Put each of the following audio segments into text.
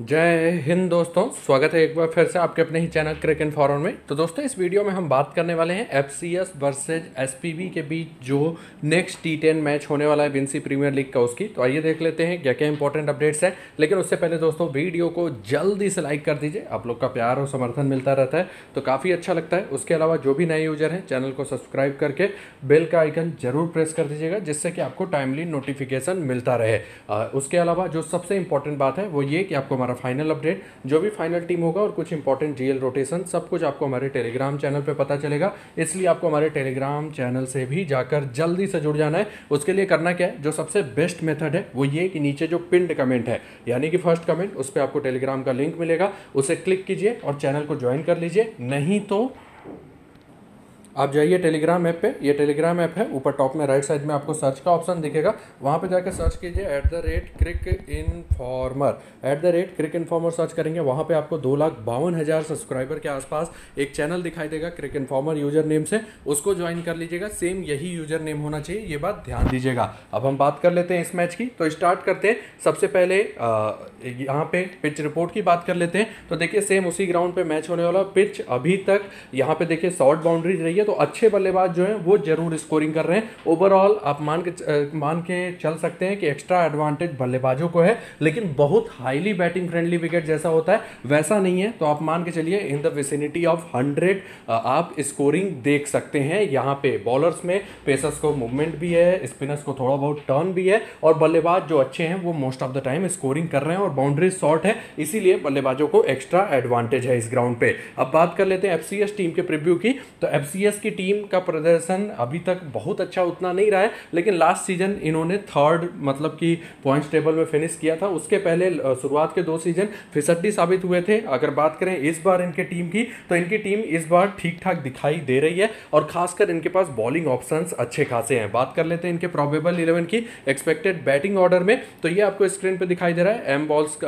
जय हिंद दोस्तों स्वागत है एक बार फिर से आपके अपने ही चैनल क्रिक इन फॉरन में तो दोस्तों इस वीडियो में हम बात करने वाले हैं F C S versus S P B के बीच जो नेक्स्ट टी टेन मैच होने वाला है विंसी प्रीमियर लीग का उसकी तो आइए देख लेते हैं क्या क्या इंपॉर्टेंट अपडेट्स हैं लेकिन उससे पहले दोस्तों वीडियो को जल्दी से लाइक कर दीजिए आप लोग का प्यार और समर्थन मिलता रहता है तो काफ़ी अच्छा लगता है उसके अलावा जो भी नए यूजर हैं चैनल को सब्सक्राइब करके बेल का आइकन जरूर प्रेस कर दीजिएगा जिससे कि आपको टाइमली नोटिफिकेशन मिलता रहे उसके अलावा जो सबसे इंपॉर्टेंट बात है वो ये कि आपको हमारा फाइनल अपडेट जो भी फाइनल टीम होगा और कुछ इंपॉर्टेंट जीएल रोटेशन सब कुछ आपको हमारे टेलीग्राम चैनल पे पता चलेगा इसलिए आपको हमारे टेलीग्राम चैनल से भी जाकर जल्दी से जुड़ जाना है उसके लिए करना क्या है जो सबसे बेस्ट मेथड है वो ये कि नीचे जो पिंड कमेंट है यानी कि फर्स्ट कमेंट उस पर आपको टेलीग्राम का लिंक मिलेगा उसे क्लिक कीजिए और चैनल को ज्वाइन कर लीजिए नहीं तो आप जाइए टेलीग्राम ऐप पे ये टेलीग्राम ऐप है ऊपर टॉप में राइट साइड में आपको सर्च का ऑप्शन दिखेगा वहाँ पे जाकर सर्च कीजिए at the rate Cric Informer at the rate Cric Informer search करेंगे वहाँ पे आपको दो लाख बावन हज़ार सब्सक्राइबर के आसपास एक चैनल दिखाई देगा क्रिक इनफॉर्मर यूजर नेम से उसको ज्वाइन कर लीजिएगा सेम यही यूजर नेम होना चाहिए ये बात ध्यान दीजिएगा अब हम बात कर लेते हैं इस मैच की तो स्टार्ट करते हैं सबसे पहले यहाँ पे पिच रिपोर्ट की बात कर लेते हैं तो देखिए सेम उसी ग्राउंड पे मैच होने वाला पिच अभी तक यहाँ पे देखिए शॉर्ट बाउंड्रीज रही है तो अच्छे बल्लेबाज जो हैं वो जरूर स्कोरिंग कर रहे हैं ओवरऑल आप मान के मान के चल सकते हैं कि एक्स्ट्रा एडवांटेज बल्लेबाजों को है लेकिन बहुत हाईली बैटिंग फ्रेंडली विकेट जैसा होता है वैसा नहीं है तो आप मान के चलिए in the vicinity of hundred आप स्कोरिंग देख सकते हैं यहाँ पे बॉलर्स में पेसर्स को मूवमेंट भी है स्पिनर्स को थोड़ा बहुत टर्न भी है और बल्लेबाज जो अच्छे हैं वो most of the time scoring कर रहे हैं और बाउंड्री शॉर्ट है इसीलिए बल्लेबाजों को एक्स्ट्रा एडवांटेज है इस ग्राउंड पे अब बात कर लेते हैं एफसीएस टीम के प्रिव्यू की तो एफसीएस की टीम का प्रदर्शन अभी तक बहुत अच्छा उतना नहीं रहा है लेकिन लास्ट सीजन इन्होंने थर्ड मतलब कि पॉइंट्स टेबल में फिनिश किया था उसके पहले शुरुआत के दो सीजन फिसड्डी साबित हुए थे अगर बात करें इस बार इनके टीम की तो इनकी टीम इस बार ठीक ठाक दिखाई दे रही है और खासकर इनके पास बॉलिंग ऑप्शन अच्छे खासे हैं बात कर लेते हैं इनके प्रॉबेबल इलेवन की एक्सपेक्टेड बैटिंग ऑर्डर में तो ये आपको स्क्रीन पर दिखाई दे रहा है एम बॉल्स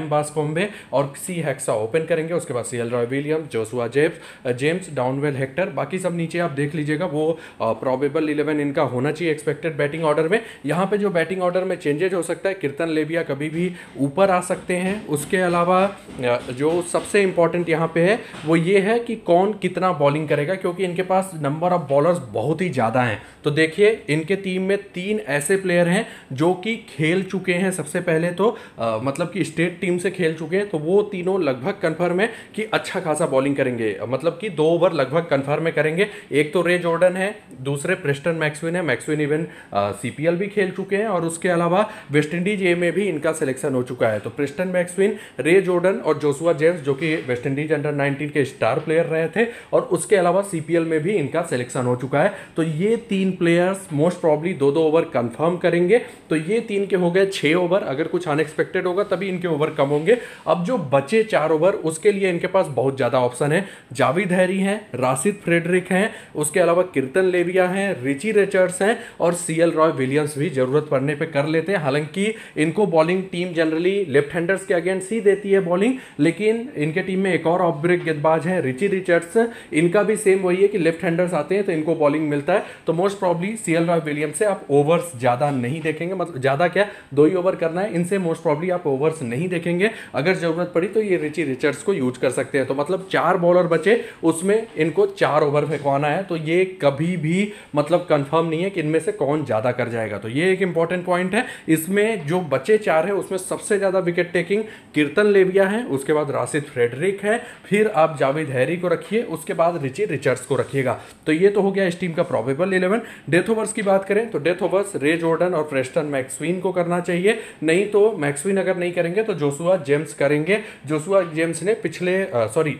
एम कॉम्बे और सी हैक्सा ओपन करेंगे उसके बाद C L Roy William Joshua जेब्स जेम्स डाउनवेल हेक्टर बाकी सब सब नीचे आप देख लीजिएगा वो प्रॉबेबल इलेवन इनका होना चाहिए एक्सपेक्टेड बैटिंग ऑर्डर में यहाँ पे जो बैटिंग ऑर्डर में चेंजेज हो सकता है कीर्तन लेबिया कभी भी ऊपर आ सकते हैं उसके अलावा जो सबसे इंपॉर्टेंट यहाँ पे है वो ये है कि कौन कितना बॉलिंग करेगा क्योंकि इनके पास नंबर ऑफ बॉलर्स बहुत ही ज़्यादा हैं तो देखिए इनके टीम में तीन ऐसे प्लेयर हैं जो कि खेल चुके हैं सबसे पहले तो आ, मतलब कि स्टेट टीम से खेल चुके हैं तो वो तीनों लगभग कन्फर्म है कि अच्छा खासा बॉलिंग करेंगे मतलब कि दो ओवर लगभग कन्फर्म है करेंगे करेंगे एक तो रे जॉर्डन है दूसरे प्रेस्टन मैक्सविन है मैक्सविन इवन सीपीएल भी खेल चुके हैं और उसके अलावा वेस्ट इंडीज ए में भी इनका सिलेक्शन हो चुका है तो प्रेस्टन मैक्सविन रे जॉर्डन और जोसुआ जेम्स जो कि वेस्ट इंडीज अंडर नाइनटीन के स्टार प्लेयर रहे थे और उसके अलावा सीपीएल में भी इनका सिलेक्शन हो चुका है तो ये तीन प्लेयर्स मोस्ट प्रॉब्ली दो दो ओवर कंफर्म करेंगे तो ये तीन के हो गए छः ओवर अगर कुछ अनएक्सपेक्टेड होगा तभी इनके ओवर कम होंगे अब जो बचे चार ओवर उसके लिए इनके पास बहुत ज़्यादा ऑप्शन है जाविद हैरी है राशिद फ्रेडरिक हेनड्रिक हैं उसके अलावा कीर्तन लेविया हैं रिची रिचर्ड्स हैं और सी एल रॉय विलियम्स भी जरूरत पड़ने पर कर लेते हैं हालांकि इनको bowling team generally left handers के अगेंस्ट ही देती है बॉलिंग लेकिन इनके टीम में एक और ऑफ ब्रेक गेंदबाज हैं रिची रिचर्ड्स इनका भी सेम वही है कि लेफ्ट हैंडर्स आते हैं तो इनको बॉलिंग मिलता है तो most probably C L Roy Williams से आप ओवर्स ज़्यादा नहीं देखेंगे मतलब ज़्यादा क्या दो ही ओवर करना है इनसे मोस्ट प्रॉब्ली आप ओवर्स नहीं देखेंगे अगर ज़रूरत पड़ी तो ये रिची रिचर्ड्स को यूज कर सकते हैं तो मतलब चार बॉलर बचे उसमें इनको चार ओवर फेंकवाना है तो ये कभी भी मतलब कंफर्म नहीं है कि इनमें से कौन ज़्यादा कर जाएगा तो ये एक इंपॉर्टेंट पॉइंट है इसमें जो बचे चार है उसमें सबसे ज़्यादा विकेट टेकिंग कीर्तन लेबिया है उसके बाद राशिद फ्रेडरिक है फिर आप जावेद हैरी को रखिए उसके बाद रिचि रिचर्ड्स को रखिएगा तो ये तो हो गया इस टीम का प्रॉबेबल इलेवन डेथ ओवर्स की बात करें तो डेथ ओवर्स रे जोर्डन और प्रेस्टन मैक्सविन को करना चाहिए नहीं तो मैक्सविन अगर नहीं करेंगे तो जोसुआ जेम्स करेंगे जोसुआ जेम्स ने पिछले सॉरी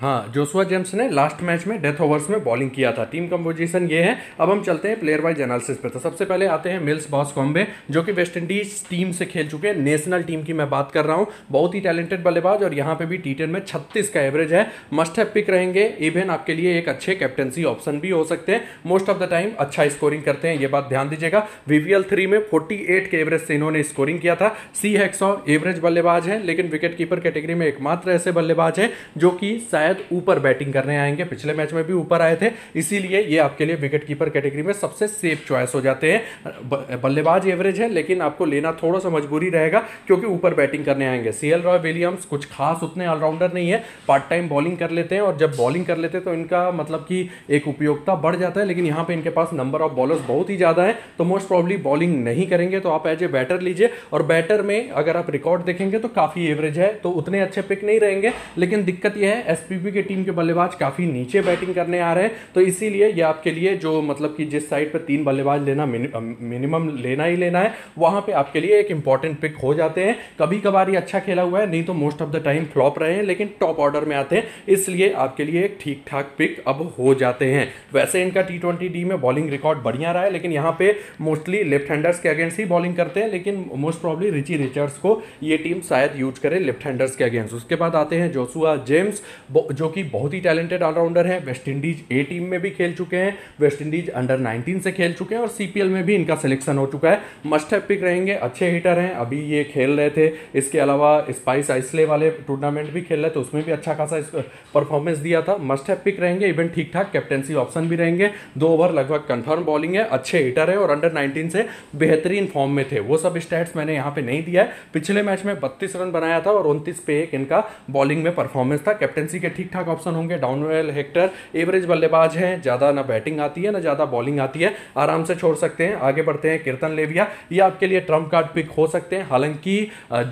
हाँ जोसुआ जेम्स ने लास्ट मैच में डेथ ओवर्स में बॉलिंग किया था टीम कंपोजिशन ये है अब हम चलते हैं प्लेयर वाइज एनालिसिस पे तो सबसे पहले आते हैं मिल्स बॉस कॉम्बे जो कि वेस्ट इंडीज टीम से खेल चुके हैं नेशनल टीम की मैं बात कर रहा हूँ बहुत ही टैलेंटेड बल्लेबाज और यहाँ पे भी टी में छत्तीस का एवरेज है मस्ट है पिक रहेंगे इवन आपके लिए एक अच्छे कैप्टनसी ऑप्शन भी हो सकते हैं मोस्ट ऑफ द टाइम अच्छा स्कोरिंग करते हैं ये बात ध्यान दीजिएगा वीवीएल थ्री में फोर्टी के एवरेज से इन्होंने स्कोरिंग किया था सी हैक्सॉ एवरेज बल्लेबाज है लेकिन विकेट कीपर कैटेगरी में एकमात्र ऐसे बल्लेबाज है जो कि शायद शायद ऊपर बैटिंग करने आएंगे पिछले मैच में भी ऊपर आए थे इसीलिए ये आपके लिए विकेट कीपर कैटेगरी में सबसे सेफ चॉइस हो जाते हैं बल्लेबाज एवरेज है लेकिन आपको लेना थोड़ा सा मजबूरी रहेगा क्योंकि ऊपर बैटिंग करने आएंगे सी रॉय विलियम्स कुछ खास उतने ऑलराउंडर नहीं है पार्ट टाइम बॉलिंग कर लेते हैं और जब बॉलिंग कर लेते हैं तो इनका मतलब कि एक उपयोगिता बढ़ जाता है लेकिन यहाँ पर इनके पास नंबर ऑफ बॉलर्स बहुत ही ज़्यादा है तो मोस्ट प्रॉब्ली बॉलिंग नहीं करेंगे तो आप एज ए बैटर लीजिए और बैटर में अगर आप रिकॉर्ड देखेंगे तो काफ़ी एवरेज है तो उतने अच्छे पिक नहीं रहेंगे लेकिन दिक्कत यह है एस पीपी के टीम के बल्लेबाज काफ़ी नीचे बैटिंग करने आ रहे हैं तो इसीलिए ये आपके लिए जो मतलब कि जिस साइड पर तीन बल्लेबाज लेना मिनिमम लेना ही लेना है वहां पर आपके लिए एक इंपॉर्टेंट पिक हो जाते हैं कभी कभार ये अच्छा खेला हुआ है नहीं तो most of the time flop रहे हैं लेकिन टॉप ऑर्डर में आते हैं इसलिए आपके लिए एक ठीक ठाक पिक अब हो जाते हैं वैसे इनका टी ट्वेंटी में बॉलिंग रिकॉर्ड बढ़िया रहा है लेकिन यहाँ पे मोस्टली लेफ्ट हैंडर्स के अगेंस्ट ही बॉलिंग करते हैं लेकिन मोस्ट प्रॉब्ली रिची रिचर्ड्स को ये टीम शायद यूज करे लेफ्ट हैंडर्स के अगेंस्ट उसके बाद आते हैं जोसुआ जेम्स जो कि बहुत ही टैलेंटेड ऑलराउंडर हैं वेस्ट इंडीज ए टीम में भी खेल चुके हैं वेस्ट इंडीज अंडर 19 से खेल चुके हैं और सीपीएल में भी इनका सिलेक्शन हो चुका है मस्ट है पिक रहेंगे अच्छे हिटर हैं अभी ये खेल रहे थे इसके अलावा स्पाइस आइसले वाले टूर्नामेंट भी खेल रहे थे उसमें भी अच्छा खासा परफॉर्मेंस दिया था मस्ट है पिक रहेंगे इवन ठीक ठाक कैप्टनसी ऑप्शन भी रहेंगे दो ओवर लगभग कन्फर्म बॉलिंग है अच्छे हिटर है और अंडर नाइनटीन से बेहतरीन फॉर्म में थे वो सब स्टैट्स मैंने यहाँ पे नहीं दिया है पिछले मैच में बत्तीस रन बनाया था और उनतीस पे एक इनका बॉलिंग में परफॉर्मेंस था कैप्टनसी के ठीक ठाक ऑप्शन होंगे डाउनवेल हेक्टर एवरेज बल्लेबाज हैं ज़्यादा ना बैटिंग आती है ना ज़्यादा बॉलिंग आती है आराम से छोड़ सकते हैं आगे बढ़ते हैं कीर्तन लेविया ये आपके लिए ट्रम्प कार्ड पिक हो सकते हैं हालांकि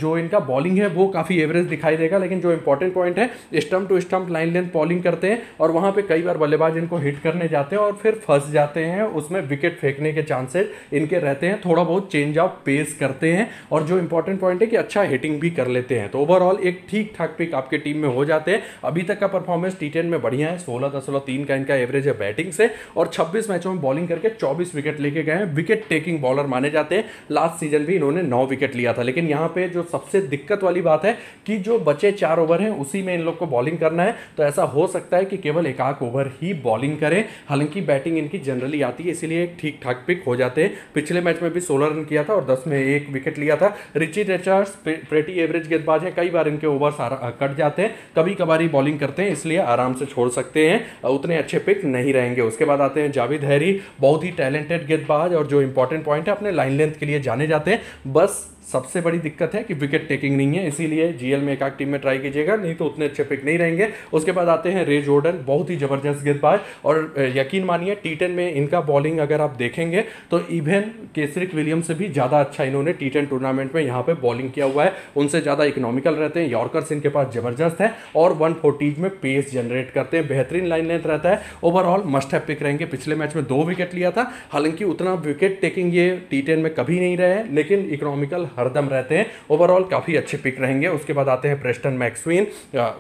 जो इनका बॉलिंग है वो काफ़ी एवरेज दिखाई देगा लेकिन जो इंपॉर्टेंट पॉइंट है stump to stump line length bowling करते हैं और वहाँ पर कई बार बल्लेबाज इनको हिट करने जाते हैं और फिर फंस जाते हैं उसमें विकेट फेंकने के चांसेस इनके रहते हैं थोड़ा बहुत चेंज ऑफ पेस करते हैं और जो इंपॉर्टेंट पॉइंट है कि अच्छा हिटिंग भी कर लेते हैं तो ओवरऑल एक ठीक ठाक पिक आपके टीम में हो जाते हैं अभी तक तक का परफॉर्मेंस टी में बढ़िया है सोलह दशमलव तीन का इनका एवरेज है बैटिंग से और छब्बीस मैचों में बॉलिंग करके चौबीस विकेट लेके गए हैं विकेट टेकिंग बॉलर माने जाते हैं लास्ट सीजन भी इन्होंने नौ विकेट लिया था लेकिन यहाँ पे जो सबसे दिक्कत वाली बात है कि जो बचे चार ओवर हैं उसी में इन लोग को बॉलिंग करना है तो ऐसा हो सकता है कि केवल एकाक ओवर ही बॉलिंग करें हालांकि बैटिंग इनकी जनरली आती है इसीलिए ठीक ठाक पिक हो जाते हैं पिछले मैच में भी सोलह रन किया था और दस में एक विकेट लिया था रिची रेचर्स प्रेटी एवरेज गेंदबाज है कई बार इनके ओवर कट जाते हैं कभी कभार ही बॉलिंग करते हैं इसलिए आराम से छोड़ सकते हैं उतने अच्छे पिक नहीं रहेंगे उसके बाद आते हैं जावेद हैरी बहुत ही टैलेंटेड गेंदबाज और जो इंपॉर्टेंट पॉइंट है अपने लाइन लेंथ के लिए जाने जाते हैं बस सबसे बड़ी दिक्कत है कि विकेट टेकिंग नहीं है इसीलिए जीएल में एक आग टीम में ट्राई कीजिएगा नहीं तो उतने अच्छे पिक नहीं रहेंगे उसके बाद आते हैं रे जोर्डन बहुत ही ज़बरदस्त गेंदबाज और यकीन मानिए टी टेन में इनका बॉलिंग अगर आप देखेंगे तो इवन केसरिक विलियम से भी ज़्यादा अच्छा इन्होंने टी टेन टूर्नामेंट में यहाँ पर बॉलिंग किया हुआ है उनसे ज़्यादा इकोनॉमिकल रहते हैं यॉर्कर्स इनके पास ज़बरदस्त है और वन में पेस जनरेट करते हैं बेहतरीन लाइन लेंथ रहता है ओवरऑल मस्ट है पिक रहेंगे पिछले मैच में दो विकेट लिया था हालांकि उतना विकेट टेकिंग ये टी में कभी नहीं रहे लेकिन इकोनॉमिकल हरदम रहते हैं ओवरऑल काफ़ी अच्छे पिक रहेंगे उसके बाद आते हैं Preston Maxwin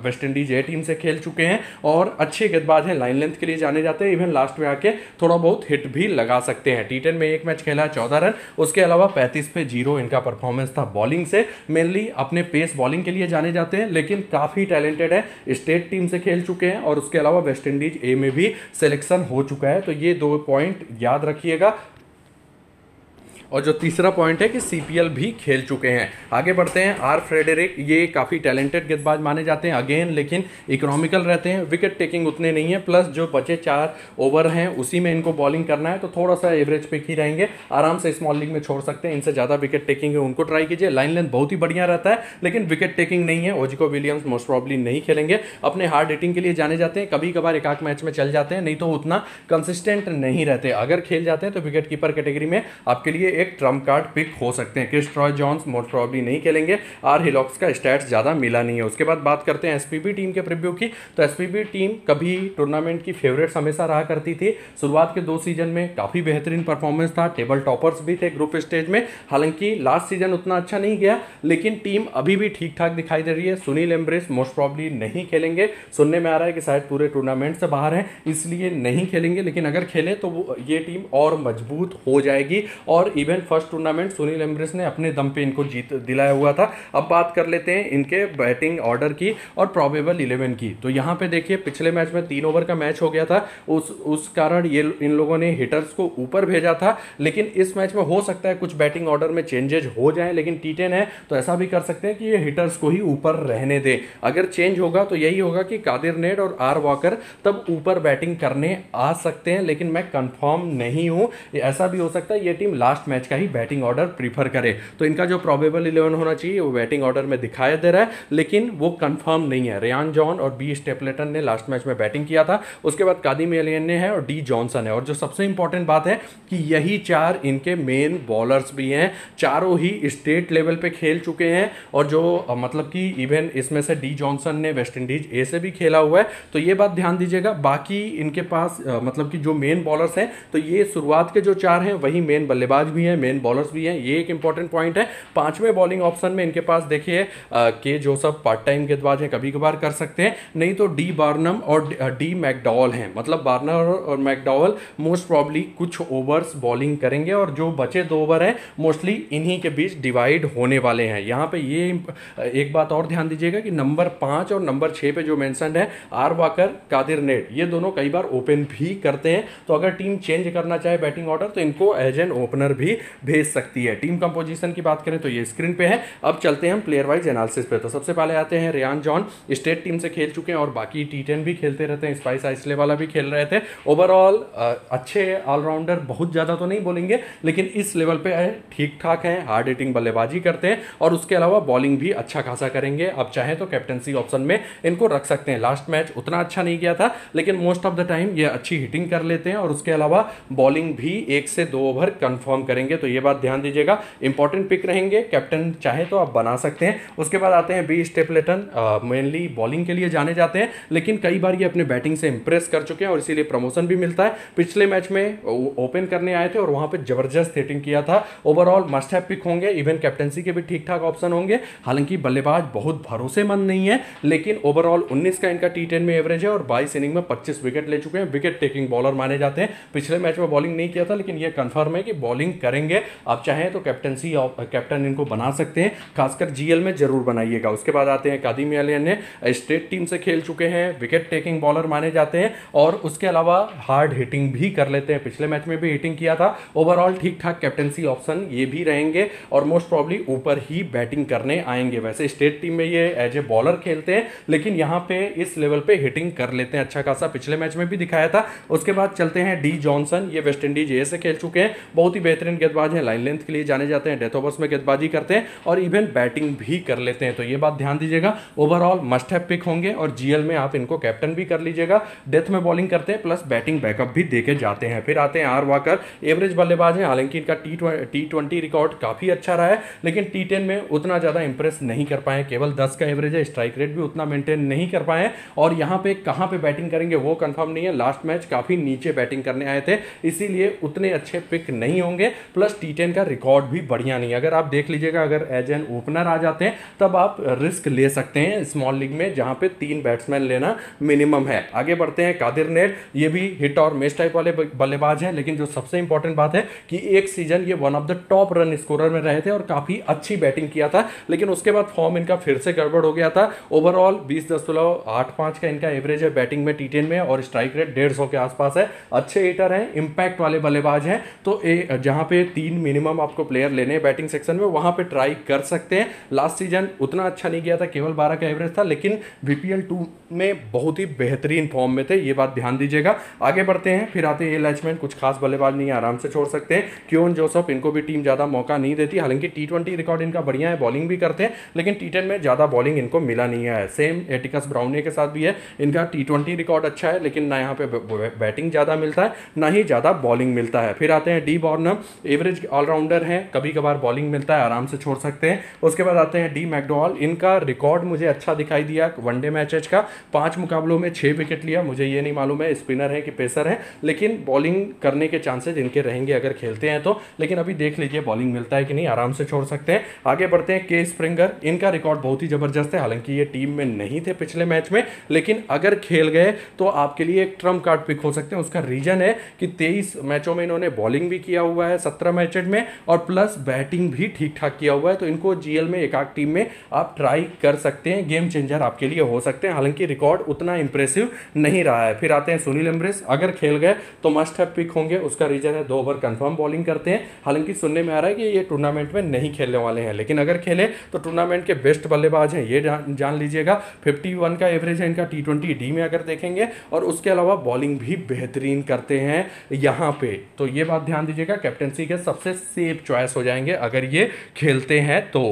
West Indies A team से खेल चुके हैं और अच्छे गेंदबाज हैं लाइन लेंथ के लिए जाने जाते हैं इवन लास्ट में आके थोड़ा बहुत हिट भी लगा सकते हैं टी में एक मैच खेला है चौदह रन उसके अलावा पैंतीस पे जीरो इनका परफॉर्मेंस था बॉलिंग से मेनली अपने पेस बॉलिंग के लिए जाने जाते हैं लेकिन काफ़ी टैलेंटेड है स्टेट टीम से खेल चुके हैं और उसके अलावा वेस्ट इंडीज ए में भी सिलेक्शन हो चुका है तो ये दो पॉइंट याद रखिएगा और जो तीसरा पॉइंट है कि सीपीएल भी खेल चुके हैं आगे बढ़ते हैं आर फ्रेडरिक ये काफ़ी टैलेंटेड गेंदबाज माने जाते हैं अगेन लेकिन इकोनॉमिकल रहते हैं विकेट टेकिंग उतने नहीं है प्लस जो बचे चार ओवर हैं उसी में इनको बॉलिंग करना है तो थोड़ा सा एवरेज पिक ही रहेंगे आराम से स्मॉल लीग में छोड़ सकते हैं इनसे ज़्यादा विकेट टेकिंग है उनको ट्राई कीजिए लाइन लेंथ बहुत ही बढ़िया रहता है लेकिन विकेट टेकिंग नहीं है ओजिको विलियम्स मोस्ट प्रॉब्ली नहीं खेलेंगे अपने हार्ड हिटिंग के लिए जाने जाते हैं कभी कभार एकाक मैच में चल जाते हैं नहीं तो उतना कंसिस्टेंट नहीं रहते अगर खेल जाते हैं तो विकेट कीपर कैटेगरी में आपके लिए एक ट्रम्प कार्ड पिक हो सकते हैं Chris Troy Johns most probably नहीं खेलेंगे आर हिलॉक्स का स्टैट्स ज़्यादा मिला नहीं है उसके बाद बात करते हैं एसपीबी टीम के प्रिव्यू की तो एसपीबी टीम कभी टूर्नामेंट की फेवरेट्स हमेशा रहा करती थी शुरुआत के दो सीजन में काफ़ी बेहतरीन परफॉर्मेंस था टेबल टॉपर्स भी थे ग्रुप स्टेज में हालांकि लास्ट सीजन उतना अच्छा नहीं गया लेकिन टीम अभी भी ठीक ठाक दिखाई दे रही है सुनील एम्ब्रेस मोस्ट प्रॉब्ली नहीं खेलेंगे सुनने में आ रहा है कि शायद पूरे टूर्नामेंट से बाहर हैं इसलिए नहीं खेलेंगे लेकिन अगर खेलें तो ये टीम और मजबूत हो जाएगी और even first tournament Sunil Ambris ने अपने दम पे इनको जीत दिलाया हुआ था अब बात कर लेते हैं इनके बैटिंग ऑर्डर की और प्रॉबेबल इलेवन की तो यहाँ पे देखिए पिछले मैच में तीन ओवर का मैच हो गया था उस उस कारण ये इन लोगों ने हिटर्स को ऊपर भेजा था लेकिन इस मैच में हो सकता है कुछ बैटिंग ऑर्डर में चेंजेज हो जाए लेकिन टी है तो ऐसा भी कर सकते हैं कि ये हिटर्स को ही ऊपर रहने दें अगर चेंज होगा तो यही होगा कि कादिर नेड और आर वॉकर तब ऊपर बैटिंग करने आ सकते हैं लेकिन मैं कंफर्म नहीं हूँ ऐसा भी हो सकता है ये टीम लास्ट मैच मैच का ही बैटिंग ऑर्डर प्रीफर करे तो इनका जो प्रॉबेबल इलेवन होना चाहिए वो बैटिंग ऑर्डर में दिखाई दे रहा है लेकिन वो कन्फर्म नहीं है रियान जॉन और बी स्टेपलेटन ने लास्ट मैच में बैटिंग किया था उसके बाद कादिम एलियन ने है और डी जॉनसन है और जो सबसे इंपॉर्टेंट बात है कि यही चार इनके मेन बॉलर्स भी हैं चारों ही स्टेट लेवल पर खेल चुके हैं और जो मतलब कि इवन इसमें से डी जॉनसन ने वेस्ट इंडीज ए से भी खेला हुआ है तो ये बात ध्यान दीजिएगा बाकी इनके पास मतलब कि जो मेन बॉलर्स हैं तो ये शुरुआत के जो चार हैं वही मेन बल्लेबाज भी भी हैं मेन बॉलर्स भी हैं ये एक इंपॉर्टेंट पॉइंट है पांचवें बॉलिंग ऑप्शन में इनके पास देखिए के जोसफ पार्ट टाइम गेंदबाज हैं कभी कभार कर सकते हैं नहीं तो डी बार्नम और डी मैकडॉल हैं मतलब बार्नर और मैकडॉल मोस्ट प्रॉब्ली कुछ ओवर्स बॉलिंग करेंगे और जो बचे दो ओवर हैं मोस्टली इन्हीं के बीच डिवाइड होने वाले हैं यहाँ पर ये एक बात और ध्यान दीजिएगा कि नंबर पाँच और नंबर छः पे जो मैंसन है आर वाकर कादिर नेट ये दोनों कई बार ओपन भी करते हैं तो अगर टीम चेंज करना चाहे बैटिंग ऑर्डर तो इनको एज एन ओपनर भी भी भेज सकती है टीम कंपोजिशन की बात करें तो ये स्क्रीन पे है अब चलते हैं प्लेयर वाइज एनालिसिस पे तो सबसे पहले आते हैं रियान जॉन स्टेट टीम से खेल चुके हैं और बाकी टी भी खेलते रहते हैं स्पाइस आइसले वाला भी खेल रहे थे ओवरऑल अच्छे ऑलराउंडर बहुत ज़्यादा तो नहीं बोलेंगे लेकिन इस लेवल पर आए ठीक ठाक हैं हार्ड हिटिंग बल्लेबाजी करते हैं और उसके अलावा बॉलिंग भी अच्छा खासा करेंगे अब चाहें तो कैप्टनसी ऑप्शन में इनको रख सकते हैं लास्ट मैच उतना अच्छा नहीं गया था लेकिन मोस्ट ऑफ द टाइम ये अच्छी हिटिंग कर लेते हैं और उसके अलावा बॉलिंग भी एक से दो ओवर कंफर्म करेंगे करेंगे तो ये बात ध्यान दीजिएगा इंपॉर्टेंट पिक रहेंगे कैप्टन चाहे तो आप बना सकते हैं उसके बाद आते हैं बी स्टेपलेटन मेनली बॉलिंग के लिए जाने जाते हैं लेकिन कई बार ये अपने बैटिंग से इंप्रेस कर चुके हैं और इसीलिए प्रमोशन भी मिलता है पिछले मैच में ओपन करने आए थे और वहां पर जबरदस्त हिटिंग किया था ओवरऑल मस्ट हैव पिक होंगे इवन कैप्टनसी के भी ठीक ठाक ऑप्शन होंगे हालांकि बल्लेबाज बहुत भरोसेमंद नहीं है लेकिन ओवरऑल उन्नीस का इनका टी में एवरेज है और बाईस इनिंग में पच्चीस विकेट ले चुके हैं विकेट टेकिंग बॉलर माने जाते हैं पिछले मैच में बॉलिंग नहीं किया था लेकिन यह कंफर्म है कि बॉलिंग कर करेंगे आप चाहें तो कैप्टनसी कैप्टन इनको बना सकते हैं खासकर जीएल में जरूर बनाइएगा उसके बाद आते हैं कादिम अलियन ने स्टेट टीम से खेल चुके हैं विकेट टेकिंग बॉलर माने जाते हैं और उसके अलावा हार्ड हिटिंग भी कर लेते हैं पिछले मैच में भी हिटिंग किया था ओवरऑल ठीक ठाक कैप्टनसी ऑप्शन ये भी रहेंगे और मोस्ट प्रॉब्ली ऊपर ही बैटिंग करने आएंगे वैसे स्टेट टीम में ये एज ए बॉलर खेलते हैं लेकिन यहाँ पे इस लेवल पे हिटिंग कर लेते हैं अच्छा खासा पिछले मैच में भी दिखाया था उसके बाद चलते हैं डी जॉनसन ये वेस्ट इंडीज ए से खेल चुके हैं बहुत ही बेहतरीन गेंदबाज हैं लाइन लेंथ के लिए जाने जाते हैं डेथ ओवर्स में गेंदबाजी करते हैं और इवन बैटिंग भी कर लेते हैं तो ये बात ध्यान दीजिएगा ओवरऑल मस्ट हैव पिक होंगे और जीएल में आप इनको कैप्टन भी कर लीजिएगा डेथ में बॉलिंग करते हैं प्लस बैटिंग बैकअप भी दे जाते हैं फिर आते हैं आर वाकर एवरेज बल्लेबाज हैं हालांकि इनका टी ट्वेंटी रिकॉर्ड काफ़ी अच्छा रहा है लेकिन टी टेन में उतना ज़्यादा इंप्रेस नहीं कर पाए केवल दस का एवरेज है स्ट्राइक रेट भी उतना मेंटेन नहीं कर पाए और यहाँ पे कहाँ पे बैटिंग करेंगे वो कंफर्म नहीं है लास्ट मैच काफ़ी नीचे बैटिंग करने आए थे इसीलिए उतने अच्छे पिक नहीं होंगे प्लस टी टेन का रिकॉर्ड भी बढ़िया नहीं है अगर आप देख लीजिएगा अगर एज एन ओपनर आ जाते हैं तब आप रिस्क ले सकते हैं स्मॉल लीग में जहां पे तीन बैट्समैन लेना मिनिमम है आगे बढ़ते हैं कादिर नेट ये भी हिट और मिस टाइप वाले बल्लेबाज हैं लेकिन जो सबसे इंपॉर्टेंट बात है कि एक सीजन ये one of the top run scorer में रहे थे और काफ़ी अच्छी बैटिंग किया था लेकिन उसके बाद फॉर्म इनका फिर से गड़बड़ हो गया था ओवरऑल बीस दशमलव आठ पांच का इनका एवरेज है बैटिंग में टी टेन में और स्ट्राइक रेट डेढ़ सौ के आसपास है अच्छे हिटर हैं इम्पैक्ट वाले बल्लेबाज हैं तो जहां पे तीन मिनिमम आपको प्लेयर लेने हैं बैटिंग सेक्शन में वहां पे ट्राई कर सकते हैं लास्ट सीजन उतना अच्छा नहीं गया था केवल बारह का एवरेज था लेकिन वी पी में बहुत ही बेहतरीन फॉर्म में थे ये बात ध्यान दीजिएगा आगे बढ़ते हैं फिर आते हैं एलाइचमेंट कुछ खास बल्लेबाज नहीं आराम से छोड़ सकते हैं क्यों जोसफ इनको भी टीम ज़्यादा मौका नहीं देती हालांकि टी रिकॉर्ड इनका बढ़िया है बॉलिंग भी करते हैं लेकिन टी में ज़्यादा बॉलिंग इनको मिला नहीं है सेम एटिकस ब्राउने के साथ भी है इनका टी रिकॉर्ड अच्छा है लेकिन ना यहाँ पे बैटिंग ज़्यादा मिलता है ना ही ज़्यादा बॉलिंग मिलता है फिर आते हैं डी बॉर्नम एवरेज ऑलराउंडर हैं कभी कभार बॉलिंग मिलता है आराम से छोड़ सकते हैं उसके बाद आते हैं डी मैकडॉल इनका रिकॉर्ड मुझे अच्छा दिखाई दिया वनडे मैचेज का पांच मुकाबलों में छह विकेट लिया मुझे ये नहीं मालूम है स्पिनर है कि पेसर है लेकिन बॉलिंग करने के चांसेज इनके रहेंगे अगर खेलते हैं तो लेकिन अभी देख लीजिए बॉलिंग मिलता है कि नहीं आराम से छोड़ सकते हैं आगे बढ़ते हैं के स्प्रिंगर इनका रिकॉर्ड बहुत ही ज़बरदस्त है हालांकि ये टीम में नहीं थे पिछले मैच में लेकिन अगर खेल गए तो आपके लिए एक ट्रम्प कार्ड पिक हो सकते हैं उसका रीजन है कि तेईस मैचों में इन्होंने बॉलिंग भी किया हुआ है सत्रह सत्रह मैच में और प्लस बैटिंग भी ठीक ठाक किया हुआ है तो इनको जीएल में एक आध टीम में आप ट्राई कर सकते हैं गेम चेंजर आपके लिए हो सकते हैं हालांकि रिकॉर्ड उतना इंप्रेसिव नहीं रहा है फिर आते हैं सुनील एम्ब्रेस अगर खेल गए तो मस्ट है पिक होंगे उसका रीजन है दो ओवर कन्फर्म बॉलिंग करते हैं हालांकि सुनने में आ रहा है कि ये टूर्नामेंट में नहीं खेलने वाले हैं लेकिन अगर खेले तो टूर्नामेंट के बेस्ट बल्लेबाज हैं ये जान लीजिएगा फिफ्टी का एवरेज है इनका टी डी में अगर देखेंगे और उसके अलावा बॉलिंग भी बेहतरीन करते हैं यहाँ पे तो ये बात ध्यान दीजिएगा कैप्टनसी के सबसे सेफ चॉइस हो जाएंगे अगर ये खेलते हैं तो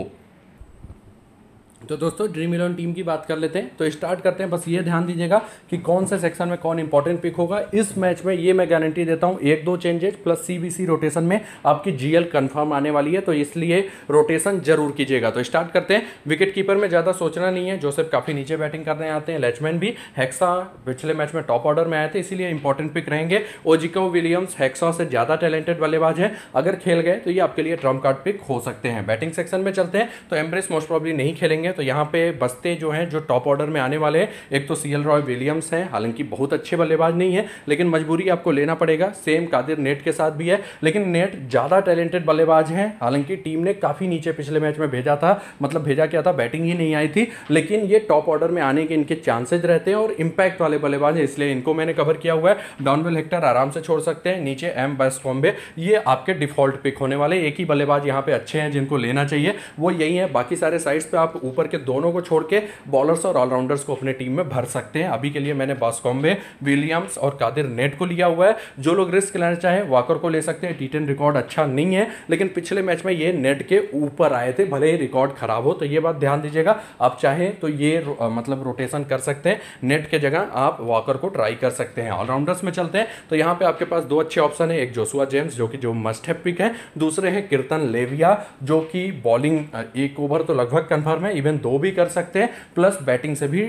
तो दोस्तों ड्रीम इलेवन टीम की बात कर लेते हैं तो स्टार्ट करते हैं बस ये ध्यान दीजिएगा कि कौन से सेक्शन में कौन इंपॉर्टेंट पिक होगा इस मैच में ये मैं गारंटी देता हूं एक दो चेंजेज प्लस सीबीसी रोटेशन में आपकी जीएल कंफर्म आने वाली है तो इसलिए रोटेशन जरूर कीजिएगा तो स्टार्ट करते हैं विकेट कीपर में ज़्यादा सोचना नहीं है जोसेफ काफ़ी नीचे बैटिंग करने आते हैं लेचमैन भी हैक्सा पिछले मैच में टॉप ऑर्डर में आए थे इसीलिए इंपॉर्टेंट पिक रहेंगे ओजिको विलियम्स हैक्सा से ज़्यादा टैलेंटेड बल्लेबाज है अगर खेल गए तो ये आपके लिए ट्रम्प कार्ड पिक हो सकते हैं बैटिंग सेक्शन में चलते हैं तो एम्ब्रेस मोस्ट प्रॉब्ली नहीं खेलेंगे हैं तो यहाँ पे बस्ते जो हैं जो टॉप ऑर्डर में आने वाले हैं एक तो सी रॉय विलियम्स हैं हालांकि बहुत अच्छे बल्लेबाज नहीं है लेकिन मजबूरी आपको लेना पड़ेगा सेम कादिर नेट के साथ भी है लेकिन नेट ज़्यादा टैलेंटेड बल्लेबाज हैं हालांकि टीम ने काफ़ी नीचे पिछले मैच में भेजा था मतलब भेजा क्या था बैटिंग ही नहीं आई थी लेकिन ये टॉप ऑर्डर में आने के इनके चांसेज रहते हैं और इम्पैक्ट वाले बल्लेबाज हैं इसलिए इनको मैंने कवर किया हुआ है डॉनवेल हेक्टर आराम से छोड़ सकते हैं नीचे एम बेस्ट बॉम्बे ये आपके डिफॉल्ट पिक होने वाले एक ही बल्लेबाज यहाँ पे अच्छे हैं जिनको लेना चाहिए वो यही है बाकी सारे साइड्स पे आप ऊपर ऊपर के दोनों को छोड़ के बॉलर्स और ऑलराउंडर्स को अपने टीम में भर सकते हैं अभी के लिए मैंने बास्कॉम्बे विलियम्स और कादिर नेट को लिया हुआ है जो लोग रिस्क लेना चाहें वाकर को ले सकते हैं टी रिकॉर्ड अच्छा नहीं है लेकिन पिछले मैच में ये नेट के ऊपर आए थे भले ही रिकॉर्ड खराब हो तो ये बात ध्यान दीजिएगा आप चाहें तो ये मतलब रोटेशन कर सकते हैं नेट के जगह आप वॉकर को ट्राई कर सकते हैं ऑलराउंडर्स में चलते हैं तो यहाँ पे आपके पास दो अच्छे ऑप्शन है एक जोसुआ जेम्स जो कि जो मस्ट है पिक है दूसरे हैं कीर्तन लेविया जो कि बॉलिंग एक ओवर तो लगभग कन्फर्म है इवन रन दो भी कर सकते हैं प्लस बैटिंग से भी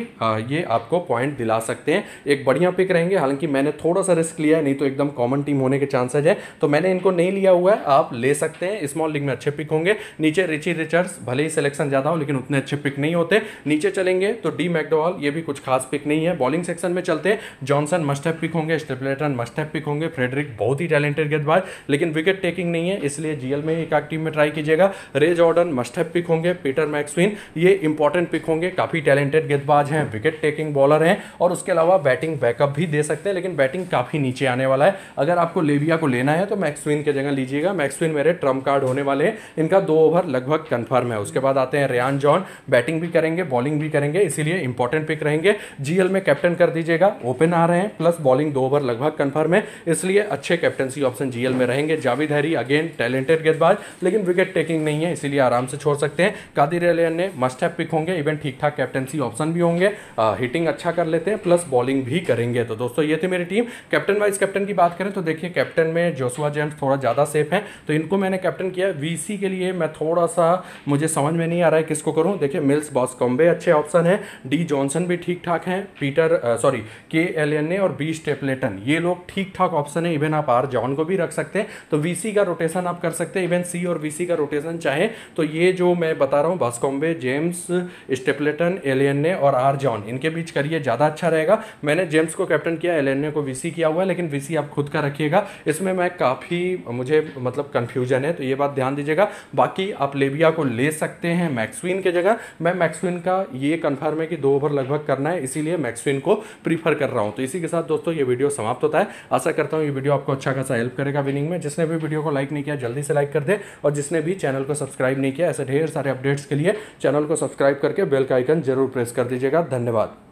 ये आपको पॉइंट दिला सकते हैं एक बढ़िया पिक रहेंगे हालांकि मैंने थोड़ा सा रिस्क लिया है नहीं तो एकदम कॉमन टीम होने के चांसेज है तो मैंने इनको नहीं लिया हुआ है आप ले सकते हैं स्मॉल लीग में अच्छे पिक होंगे नीचे रिची रिचर्स भले ही सिलेक्शन ज़्यादा हो लेकिन उतने अच्छे पिक नहीं होते नीचे चलेंगे तो डी मैकडोवाल ये भी कुछ खास पिक नहीं है बॉलिंग सेक्शन में चलते हैं जॉनसन मस्टैप पिक होंगे स्टेपलेटन मस्टैप पिक होंगे फ्रेडरिक बहुत ही टैलेंटेड गेंदबाज लेकिन विकेट टेकिंग नहीं है इसलिए जीएल में एक आग टीम में ट्राई कीजिएगा रेज ऑर्डन मस्टैप पिक होंगे पीटर मैक्सविन ये इंपॉर्टेंट पिक होंगे काफ़ी टैलेंटेड गेंदबाज हैं विकेट टेकिंग बॉलर हैं और उसके अलावा बैटिंग बैकअप भी दे सकते हैं लेकिन बैटिंग काफ़ी नीचे आने वाला है अगर आपको लेविया को लेना है तो मैक्सविन की जगह लीजिएगा मैक्सविन मेरे ट्रम्प कार्ड होने वाले हैं इनका दो ओवर लगभग कन्फर्म है उसके बाद आते हैं रियान जॉन बैटिंग भी करेंगे बॉलिंग भी करेंगे इसीलिए इंपॉर्टेंट पिक रहेंगे जीएल में कैप्टन कर दीजिएगा ओपन आ रहे हैं प्लस बॉलिंग दो ओवर लगभग कन्फर्म है इसलिए अच्छे कैप्टनसी ऑप्शन जीएल में रहेंगे जावेद हैरी अगेन टैलेंटेड गेंदबाज लेकिन विकेट टेकिंग नहीं है इसीलिए आराम से छोड़ सकते हैं कादिर एलियन ने मस्ट स्टेप पिक होंगे इवन ठीक ठाक कैप्टनसी ऑप्शन भी होंगे हिटिंग अच्छा कर लेते हैं प्लस बॉलिंग भी करेंगे तो दोस्तों ये थी मेरी टीम कैप्टन वाइस कैप्टन की बात करें तो देखिए कैप्टन में जोसुआ जेम्स थोड़ा ज़्यादा सेफ है तो इनको मैंने कैप्टन किया वी के लिए मैं थोड़ा सा मुझे समझ में नहीं आ रहा है किसको करूँ देखिए मिल्स बॉस कॉम्बे अच्छे ऑप्शन हैं डी जॉनसन भी ठीक ठाक हैं पीटर सॉरी के एल और बी स्टेपलेटन ये लोग ठीक ठाक ऑप्शन है इवन आप आर जॉन को भी रख सकते हैं तो वी का रोटेशन आप कर सकते हैं इवन सी और वी का रोटेशन चाहें तो ये जो मैं बता रहा हूँ Boscombe James James Stapleton Alleyne और आर जॉन इनके बीच करिए ज़्यादा अच्छा रहेगा मैंने जेम्स को कैप्टन किया एलियन को वी किया हुआ है लेकिन वी आप खुद का रखिएगा इसमें मैं काफ़ी मुझे मतलब कन्फ्यूजन है तो ये बात ध्यान दीजिएगा बाकी आप लेबिया को ले सकते हैं मैक्सविन के जगह मैं मैक्सविन का ये कन्फर्म है कि दो ओवर लगभग करना है इसीलिए मैक्सविन को प्रीफर कर रहा हूँ तो इसी के साथ दोस्तों ये वीडियो समाप्त होता है आशा करता हूँ ये वीडियो आपको अच्छा खासा हेल्प करेगा विनिंग में जिसने भी वीडियो को लाइक नहीं किया जल्दी से लाइक कर दे और जिसने भी चैनल को सब्सक्राइब नहीं किया ऐसे ढेर सारे अपडेट्स के लिए चैनल को सब्सक्राइब करके बेल का आइकन जरूर प्रेस कर दीजिएगा धन्यवाद